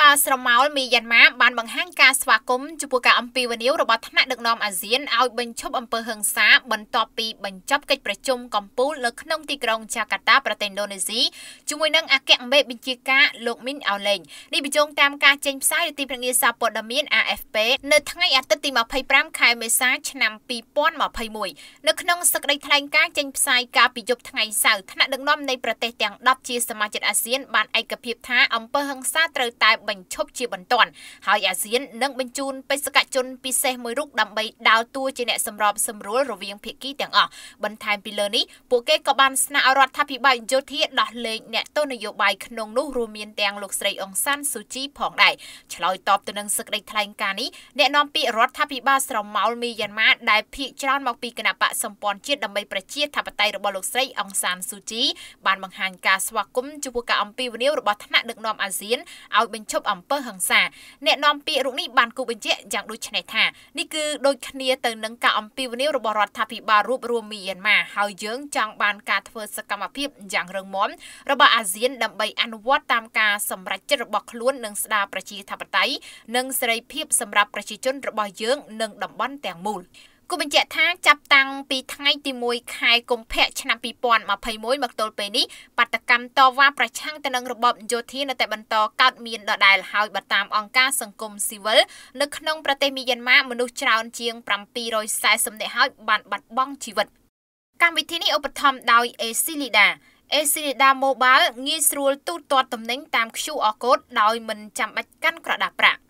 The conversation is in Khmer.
បាលស្រមោលមីយ៉ាន់ម៉ាបានបង្ហាញការស្វាគមន៍ចំពោះការអំពាវនាវរបស់ថ្នាក់ដឹកនាំអាស៊ានឲ្យបញ្ឈប់អំពើហិង្សាបន្ទាប់ពីបញ្ចប់កិច្ចប្រជុំកំពូលនៅក្នុងទីក្រុងចាកាតាប្រទេសឥណ្ឌូនេស៊ីជាមួយនឹងអគ្គមេបញ្ជាការលោកមីនអោឡេងនេះបញ្ជូងតាមការចេញផ្សាយទីភ្នាក់ងារសារព័ត៌មាន AFP នៅថ្ងៃអាទិត្យទី25ខែមេសាឆ្នាំ2021នៅក្នុងសេចក្តីថ្លែងការណ៍ចេញផ្សាយកាលពីយប់ថ្ងៃសៅរ៍ថ្នាក់ដឹកនាំនៃប្រទេសទាំង10ជាសមាជិកអាស៊ានបានឯកភាពថាអំពើហិង្សាត្រូវតែបញ្ឈប់ជាបន្ទាន់ហើយអាស៊ាននឹងបញ្ជូនបេសកជនពិសេសមួយរូបដើម្បីដើរតួជាអ្នកសម្របសម្រួលរវាង ភាគីទាំងអស់បន្ថែមពីលើនេះពួកគេក៏បានស្នើរដ្ឋាភិបាលយោធា ដោះលែងអ្នកទោសនយោបាយក្នុងនោះរួមមានទាំងលោកស្រីអង្សានស៊ូជីផងដែរឆ្លើយតបទៅនឹងសេចក្តីថ្លែងការណ៍នេះអ្នកនាំពាក្យរដ្ឋាភិបាលស្រមោលមីយ៉ាន់ម៉ាដែលភាគច្រើនមកពីគណបកសម្ព័ន្ធជាតិដើម្បីប្រជាធិបតេយ្យរបស់លោកស្រីអង្សានស៊ូជីបានបង្ហាញការស្វាគមន៍ចំពោះការអំពាវនាវរបស់ថ្នាក់ដឹកនាំអាស៊ានឲ្យបញ្បញ្ឈប់អំពើហិង្សាអ្នកនាំពាក្យរូបនេះបានគូបញ្ជាក់យ៉ាងដូចនេះថានេះគឺដូចគ្នាទៅនឹងការអំពាវនាវរបស់រដ្ឋាភិបាលរូបរួមមីយ៉ាន់ម៉ាហើយយើងចង់បានការធ្វើសកម្មភាពយ៉ាងរឹងមាំរបស់អាស៊ានដើម្បីអនុវត្តតាមការសម្រេចចិត្តរបស់ខ្លួននិងស្ដារប្រជាធិបតេយ្យនិងសេរីភាពសម្រាប់ប្រជាជន របស់យើងនិងតំបន់ទាំងមូល។គូបញ្ជាក់ថាចាប់តាំងពីថ្ងៃទី1ខែកុម្ភៈឆ្នាំ2021មកទល់ពេលនេះបាតកម្មតវ៉ាប្រឆាំងទៅនឹងរបបយោធានៅតែបន្តកើតមានដដែលហើយបើតាមអង្គការសង្គមស៊ីវិលនៅក្នុងប្រទេសមីយ៉ាន់ម៉ាមនុស្សច្រើនជាង740នាក់ហើយបានបាត់បង់ជីវិតកម្មវិធីនេះឧបត្ថម្ភដោយ AC Lida AC Lida Mobile ងាយស្រួលទូទាត់ទំនិញតាម QR code ដោយមិនចាំបាច់កាន់ក្រដាសប្រាក់